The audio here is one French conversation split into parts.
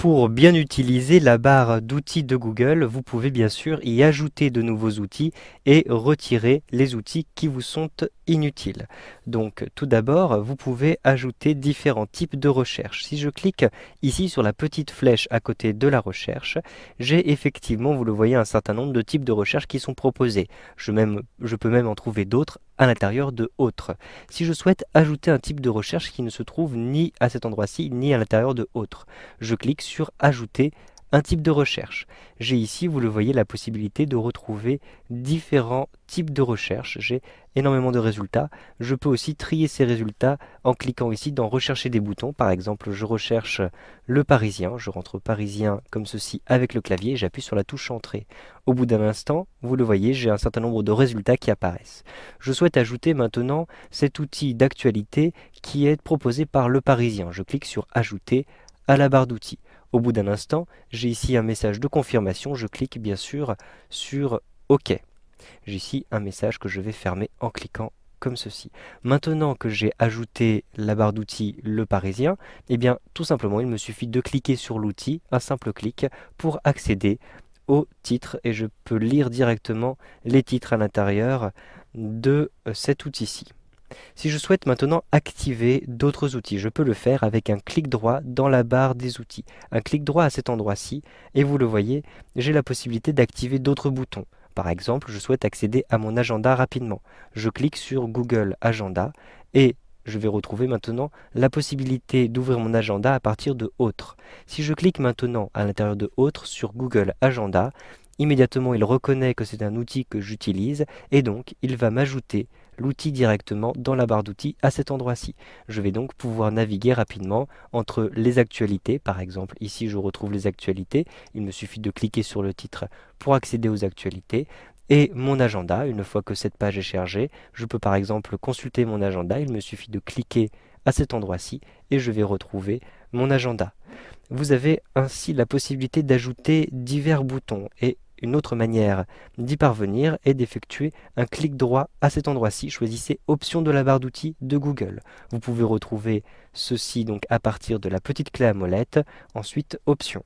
Pour bien utiliser la barre d'outils de Google, vous pouvez bien sûr y ajouter de nouveaux outils et retirer les outils qui vous sont inutiles. Donc tout d'abord, vous pouvez ajouter différents types de recherches. Si je clique ici sur la petite flèche à côté de la recherche, j'ai effectivement, vous le voyez, un certain nombre de types de recherches qui sont proposés. Je, je peux même en trouver d'autres à l'intérieur de autre. Si je souhaite ajouter un type de recherche qui ne se trouve ni à cet endroit-ci, ni à l'intérieur de autre, je clique sur ajouter un type de recherche. J'ai ici, vous le voyez, la possibilité de retrouver différents types de recherches. J'ai énormément de résultats. Je peux aussi trier ces résultats en cliquant ici dans rechercher des boutons. Par exemple, je recherche le parisien. Je rentre parisien comme ceci avec le clavier. et J'appuie sur la touche entrée. Au bout d'un instant, vous le voyez, j'ai un certain nombre de résultats qui apparaissent. Je souhaite ajouter maintenant cet outil d'actualité qui est proposé par le parisien. Je clique sur ajouter à la barre d'outils. Au bout d'un instant, j'ai ici un message de confirmation, je clique bien sûr sur OK. J'ai ici un message que je vais fermer en cliquant comme ceci. Maintenant que j'ai ajouté la barre d'outils Le Parisien, eh bien tout simplement il me suffit de cliquer sur l'outil, un simple clic, pour accéder au titre et je peux lire directement les titres à l'intérieur de cet outil-ci. Si je souhaite maintenant activer d'autres outils, je peux le faire avec un clic droit dans la barre des outils. Un clic droit à cet endroit-ci, et vous le voyez, j'ai la possibilité d'activer d'autres boutons. Par exemple, je souhaite accéder à mon agenda rapidement. Je clique sur Google Agenda et je vais retrouver maintenant la possibilité d'ouvrir mon agenda à partir de Autres. Si je clique maintenant à l'intérieur de Autres sur Google Agenda, immédiatement il reconnaît que c'est un outil que j'utilise et donc il va m'ajouter l'outil directement dans la barre d'outils à cet endroit-ci. Je vais donc pouvoir naviguer rapidement entre les actualités. Par exemple, ici, je retrouve les actualités. Il me suffit de cliquer sur le titre pour accéder aux actualités et mon agenda. Une fois que cette page est chargée, je peux par exemple consulter mon agenda. Il me suffit de cliquer à cet endroit-ci et je vais retrouver mon agenda. Vous avez ainsi la possibilité d'ajouter divers boutons et une autre manière d'y parvenir est d'effectuer un clic droit à cet endroit-ci. Choisissez Options de la barre d'outils de Google. Vous pouvez retrouver ceci donc à partir de la petite clé à molette, ensuite Options.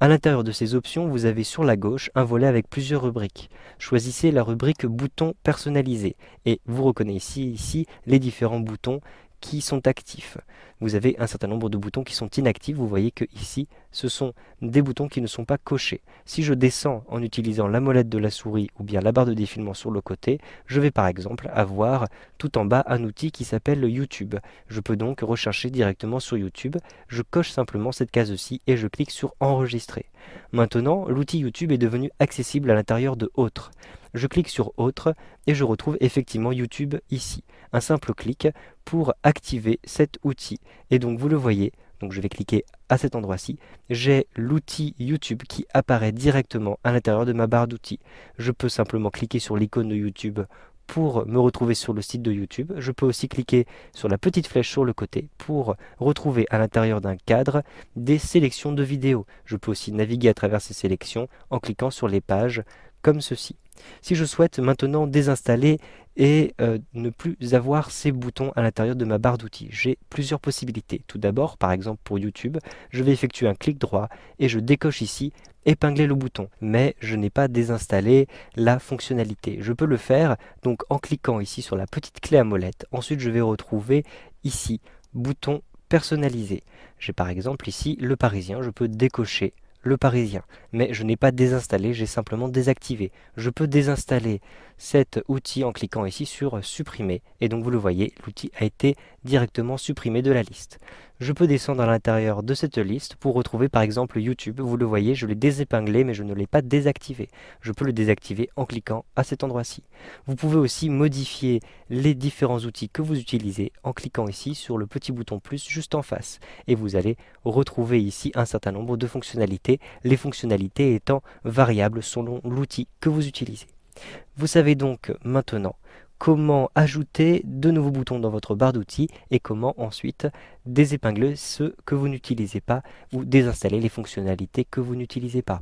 À l'intérieur de ces options, vous avez sur la gauche un volet avec plusieurs rubriques. Choisissez la rubrique Boutons personnalisés et vous reconnaissez ici les différents boutons qui sont actifs. Vous avez un certain nombre de boutons qui sont inactifs. Vous voyez que ici, ce sont des boutons qui ne sont pas cochés. Si je descends en utilisant la molette de la souris ou bien la barre de défilement sur le côté, je vais par exemple avoir tout en bas un outil qui s'appelle YouTube. Je peux donc rechercher directement sur YouTube. Je coche simplement cette case-ci et je clique sur Enregistrer. Maintenant, l'outil YouTube est devenu accessible à l'intérieur de Autres je clique sur Autre et je retrouve effectivement YouTube ici. Un simple clic pour activer cet outil. Et donc vous le voyez, donc je vais cliquer à cet endroit-ci, j'ai l'outil YouTube qui apparaît directement à l'intérieur de ma barre d'outils. Je peux simplement cliquer sur l'icône de YouTube pour me retrouver sur le site de YouTube. Je peux aussi cliquer sur la petite flèche sur le côté pour retrouver à l'intérieur d'un cadre des sélections de vidéos. Je peux aussi naviguer à travers ces sélections en cliquant sur les pages comme ceci. Si je souhaite maintenant désinstaller et euh, ne plus avoir ces boutons à l'intérieur de ma barre d'outils, j'ai plusieurs possibilités. Tout d'abord, par exemple pour YouTube, je vais effectuer un clic droit et je décoche ici épingler le bouton, mais je n'ai pas désinstallé la fonctionnalité. Je peux le faire donc en cliquant ici sur la petite clé à molette. Ensuite, je vais retrouver ici bouton personnalisé. J'ai par exemple ici le parisien, je peux décocher le Parisien. Mais je n'ai pas désinstallé, j'ai simplement désactivé. Je peux désinstaller cet outil en cliquant ici sur supprimer. Et donc vous le voyez, l'outil a été directement supprimé de la liste. Je peux descendre à l'intérieur de cette liste pour retrouver par exemple YouTube. Vous le voyez, je l'ai désépinglé mais je ne l'ai pas désactivé. Je peux le désactiver en cliquant à cet endroit-ci. Vous pouvez aussi modifier les différents outils que vous utilisez en cliquant ici sur le petit bouton plus juste en face. Et vous allez retrouver ici un certain nombre de fonctionnalités les fonctionnalités étant variables selon l'outil que vous utilisez. Vous savez donc maintenant comment ajouter de nouveaux boutons dans votre barre d'outils et comment ensuite désépingler ceux que vous n'utilisez pas ou désinstaller les fonctionnalités que vous n'utilisez pas.